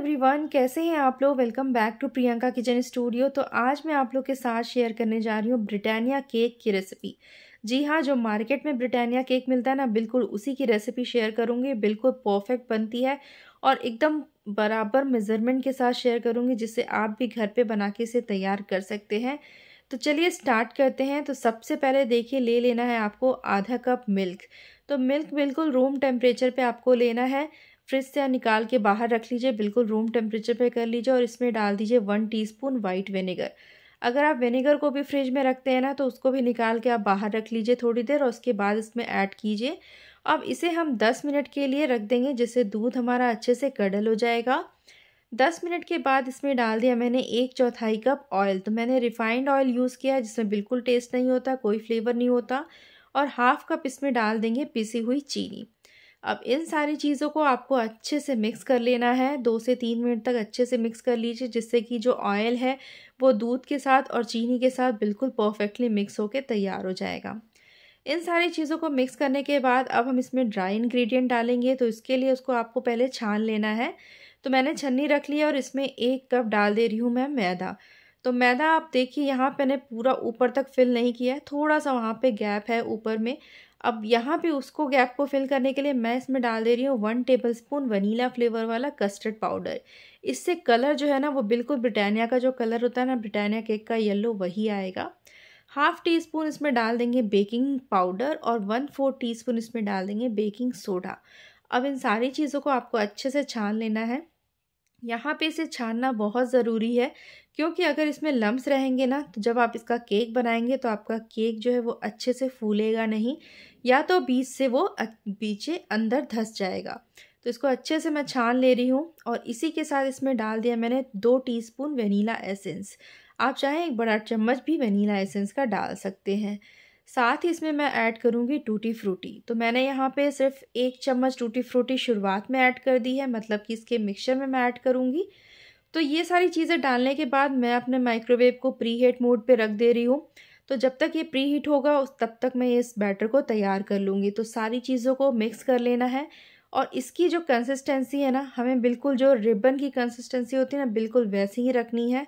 everyone कैसे हैं आप लोग welcome back to Priyanka kitchen studio तो आज मैं आप लोग के साथ शेयर करने जा रही हूँ ब्रिटानिया केक की रेसिपी जी हाँ जो मार्केट में ब्रिटानिया केक मिलता है ना बिल्कुल उसी की रेसिपी शेयर करूँगी बिल्कुल परफेक्ट बनती है और एकदम बराबर मेज़रमेंट के साथ शेयर करूँगी जिससे आप भी घर पर बना के इसे तैयार कर सकते हैं तो चलिए स्टार्ट करते हैं तो सबसे पहले देखिए ले लेना है आपको आधा कप मिल्क तो मिल्क बिल्कुल रूम टेम्परेचर पे आपको लेना है फ्रिज से निकाल के बाहर रख लीजिए बिल्कुल रूम टेम्परेचर पे कर लीजिए और इसमें डाल दीजिए वन टीस्पून वाइट विनेगर अगर आप विनेगर को भी फ्रिज में रखते हैं ना तो उसको भी निकाल के आप बाहर रख लीजिए थोड़ी देर और उसके बाद इसमें ऐड कीजिए अब इसे हम दस मिनट के लिए रख देंगे जिससे दूध हमारा अच्छे से कडल हो जाएगा दस मिनट के बाद इसमें डाल दिया मैंने एक चौथाई कप ऑयल तो मैंने रिफाइंड ऑयल यूज़ किया जिसमें बिल्कुल टेस्ट नहीं होता कोई फ्लेवर नहीं होता और हाफ कप इसमें डाल देंगे पिसी हुई चीनी अब इन सारी चीज़ों को आपको अच्छे से मिक्स कर लेना है दो से तीन मिनट तक अच्छे से मिक्स कर लीजिए जिससे कि जो ऑयल है वो दूध के साथ और चीनी के साथ बिल्कुल परफेक्टली मिक्स होकर तैयार हो जाएगा इन सारी चीज़ों को मिक्स करने के बाद अब हम इसमें ड्राई इन्ग्रीडियंट डालेंगे तो इसके लिए उसको आपको पहले छान लेना है तो मैंने छन्नी रख ली और इसमें एक कप डाल दे रही हूँ मैं मैदा तो मैदा आप देखिए यहाँ पे मैंने पूरा ऊपर तक फिल नहीं किया है थोड़ा सा वहाँ पे गैप है ऊपर में अब यहाँ पे उसको गैप को फिल करने के लिए मैं इसमें डाल दे रही हूँ one tablespoon vanilla flavour वाला कस्टर्ड पाउडर इससे कलर जो है ना वो बिल्कुल ब्रिटानिया का जो कलर होता है ना ब्रिटानिया केक का येलो वही आएगा हाफ टी स्पून इसमें डाल देंगे बेकिंग पाउडर और वन फोर टी स्पून इसमें डाल देंगे बेकिंग सोडा अब इन सारी चीज़ों को आपको अच्छे से छान लेना है यहाँ पे इसे छानना बहुत ज़रूरी है क्योंकि अगर इसमें लम्स रहेंगे ना तो जब आप इसका केक बनाएंगे तो आपका केक जो है वो अच्छे से फूलेगा नहीं या तो बीच से वो बीचे अंदर धस जाएगा तो इसको अच्छे से मैं छान ले रही हूँ और इसी के साथ इसमें डाल दिया मैंने दो टीस्पून वनीला एसेंस आप चाहें एक बड़ा चम्मच भी वनीला एसेंस का डाल सकते हैं साथ ही इसमें मैं ऐड करूँगी टूटी फ्रूटी तो मैंने यहाँ पे सिर्फ एक चम्मच टूटी फ्रूटी शुरुआत में ऐड कर दी है मतलब कि इसके मिक्सचर में मैं ऐड करूँगी तो ये सारी चीज़ें डालने के बाद मैं अपने माइक्रोवेव को प्री हीट मोड पर रख दे रही हूँ तो जब तक ये प्री हीट होगा उस तब तक मैं इस बैटर को तैयार कर लूँगी तो सारी चीज़ों को मिक्स कर लेना है और इसकी जो कंसिस्टेंसी है ना हमें बिल्कुल जो रिबन की कंसिस्टेंसी होती है ना बिल्कुल वैसी ही रखनी है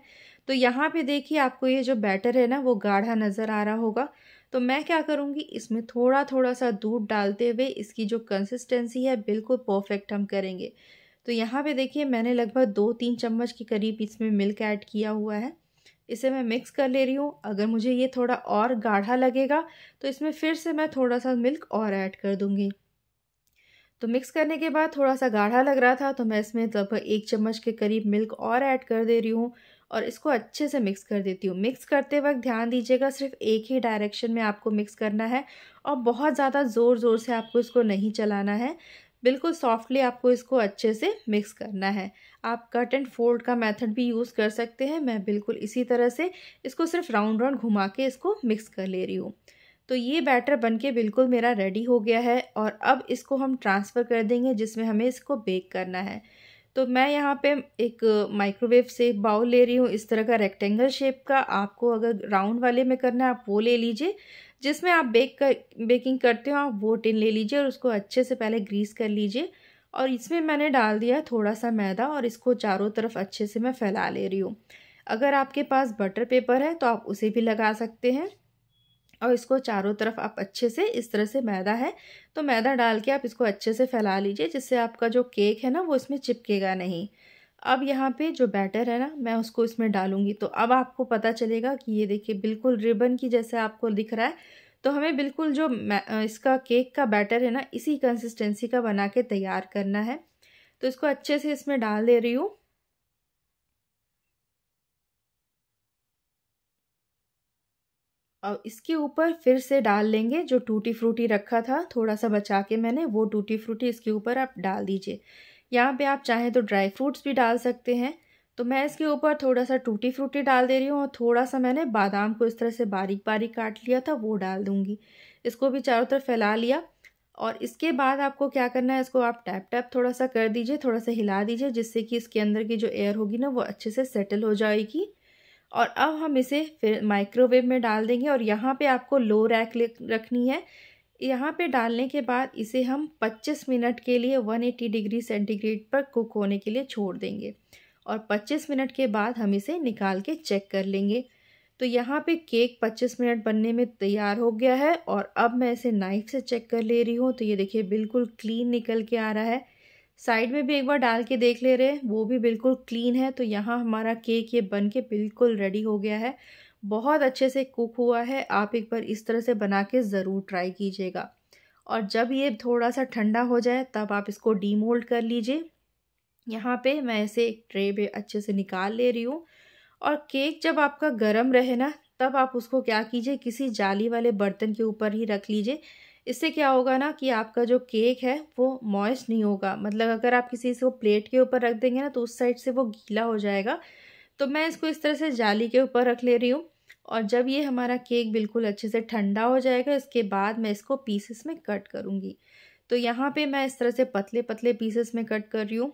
तो यहाँ पे देखिए आपको ये जो बैटर है ना वो गाढ़ा नज़र आ रहा होगा तो मैं क्या करूँगी इसमें थोड़ा थोड़ा सा दूध डालते हुए इसकी जो कंसिस्टेंसी है बिल्कुल परफेक्ट हम करेंगे तो यहाँ पे देखिए मैंने लगभग दो तीन चम्मच के करीब इसमें मिल्क ऐड किया हुआ है इसे मैं मिक्स कर ले रही हूँ अगर मुझे ये थोड़ा और गाढ़ा लगेगा तो इसमें फिर से मैं थोड़ा सा मिल्क और ऐड कर दूँगी तो मिक्स करने के बाद थोड़ा सा गाढ़ा लग रहा था तो मैं इसमें लगभग एक चम्मच के करीब मिल्क और ऐड कर दे रही हूँ और इसको अच्छे से मिक्स कर देती हूँ मिक्स करते वक्त ध्यान दीजिएगा सिर्फ एक ही डायरेक्शन में आपको मिक्स करना है और बहुत ज़्यादा ज़ोर ज़ोर से आपको इसको नहीं चलाना है बिल्कुल सॉफ्टली आपको इसको अच्छे से मिक्स करना है आप कट एंड फोल्ड का मेथड भी यूज़ कर सकते हैं मैं बिल्कुल इसी तरह से इसको सिर्फ राउंड राउंड घुमा के इसको मिक्स कर ले रही हूँ तो ये बैटर बनके बिल्कुल मेरा रेडी हो गया है और अब इसको हम ट्रांसफ़र कर देंगे जिसमें हमें इसको बेक करना है तो मैं यहाँ पे एक माइक्रोवेव से बाउल ले रही हूँ इस तरह का रेक्टेंगल शेप का आपको अगर राउंड वाले में करना है आप वो ले लीजिए जिसमें आप बेक कर बेकिंग करते हो आप वो टिन ले लीजिए और उसको अच्छे से पहले ग्रीस कर लीजिए और इसमें मैंने डाल दिया है थोड़ा सा मैदा और इसको चारों तरफ अच्छे से मैं फैला ले रही हूँ अगर आपके पास बटर पेपर है तो आप उसे भी लगा सकते हैं और इसको चारों तरफ आप अच्छे से इस तरह से मैदा है तो मैदा डाल के आप इसको अच्छे से फैला लीजिए जिससे आपका जो केक है ना वो इसमें चिपकेगा नहीं अब यहाँ पे जो बैटर है ना मैं उसको इसमें डालूंगी तो अब आपको पता चलेगा कि ये देखिए बिल्कुल रिबन की जैसे आपको दिख रहा है तो हमें बिल्कुल जो इसका केक का बैटर है ना इसी कंसिस्टेंसी का बना के तैयार करना है तो इसको अच्छे से इसमें डाल दे रही हूँ और इसके ऊपर फिर से डाल लेंगे जो टूटी फ्रूटी रखा था थोड़ा सा बचा के मैंने वो टूटी फ्रूटी इसके ऊपर आप डाल दीजिए यहाँ पे आप चाहें तो ड्राई फ्रूट्स भी डाल सकते हैं तो मैं इसके ऊपर थोड़ा सा टूटी फ्रूटी डाल दे रही हूँ और थोड़ा सा मैंने बादाम को इस तरह से बारीक बारीक काट लिया था वो डाल दूँगी इसको भी चारों तरफ फैला लिया और इसके बाद आपको क्या करना है इसको आप टैप टैप थोड़ा सा कर दीजिए थोड़ा सा हिला दीजिए जिससे कि इसके अंदर की जो एयर होगी ना वो अच्छे से सेटल हो जाएगी और अब हम इसे फिर माइक्रोवेव में डाल देंगे और यहाँ पे आपको लो रैक रखनी है यहाँ पे डालने के बाद इसे हम 25 मिनट के लिए 180 डिग्री सेंटीग्रेड पर कुक होने के लिए छोड़ देंगे और 25 मिनट के बाद हम इसे निकाल के चेक कर लेंगे तो यहाँ पे केक 25 मिनट बनने में तैयार हो गया है और अब मैं इसे नाइफ से चेक कर ले रही हूँ तो ये देखिए बिल्कुल क्लीन निकल के आ रहा है साइड में भी एक बार डाल के देख ले रहे हैं वो भी बिल्कुल क्लीन है तो यहाँ हमारा केक ये बन के बिल्कुल रेडी हो गया है बहुत अच्छे से कुक हुआ है आप एक बार इस तरह से बना के ज़रूर ट्राई कीजिएगा और जब ये थोड़ा सा ठंडा हो जाए तब आप इसको डीमोल्ड कर लीजिए यहाँ पे मैं इसे एक ट्रे पे अच्छे से निकाल ले रही हूँ और केक जब आपका गर्म रहे ना तब आप उसको क्या कीजिए किसी जाली वाले बर्तन के ऊपर ही रख लीजिए इससे क्या होगा ना कि आपका जो केक है वो मॉइस्ट नहीं होगा मतलब अगर आप किसी को प्लेट के ऊपर रख देंगे ना तो उस साइड से वो गीला हो जाएगा तो मैं इसको इस तरह से जाली के ऊपर रख ले रही हूँ और जब ये हमारा केक बिल्कुल अच्छे से ठंडा हो जाएगा इसके बाद मैं इसको पीसेस में कट करूँगी तो यहाँ पे मैं इस तरह से पतले पतले पीसेस में कट कर रही हूँ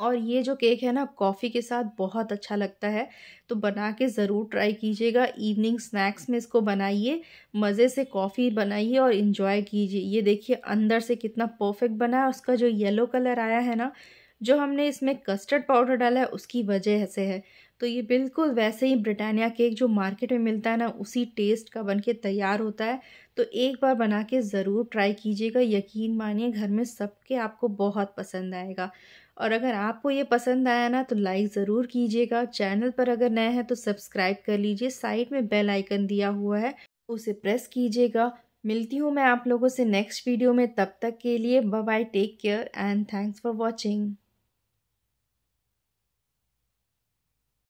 और ये जो केक है ना कॉफ़ी के साथ बहुत अच्छा लगता है तो बना के ज़रूर ट्राई कीजिएगा इवनिंग स्नैक्स में इसको बनाइए मज़े से कॉफ़ी बनाइए और इन्जॉय कीजिए ये देखिए अंदर से कितना परफेक्ट बना है उसका जो येलो कलर आया है ना जो हमने इसमें कस्टर्ड पाउडर डाला है उसकी वजह से है तो ये बिल्कुल वैसे ही ब्रिटानिया केक जो मार्केट में मिलता है ना उसी टेस्ट का बन के तैयार होता है तो एक बार बना के ज़रूर ट्राई कीजिएगा यकीन मानिए घर में सबके आपको बहुत पसंद आएगा और अगर आपको ये पसंद आया ना तो लाइक ज़रूर कीजिएगा चैनल पर अगर नए हैं तो सब्सक्राइब कर लीजिए साइड में बेल आइकन दिया हुआ है उसे प्रेस कीजिएगा मिलती हूँ मैं आप लोगों से नेक्स्ट वीडियो में तब तक के लिए bye bye take care and thanks for watching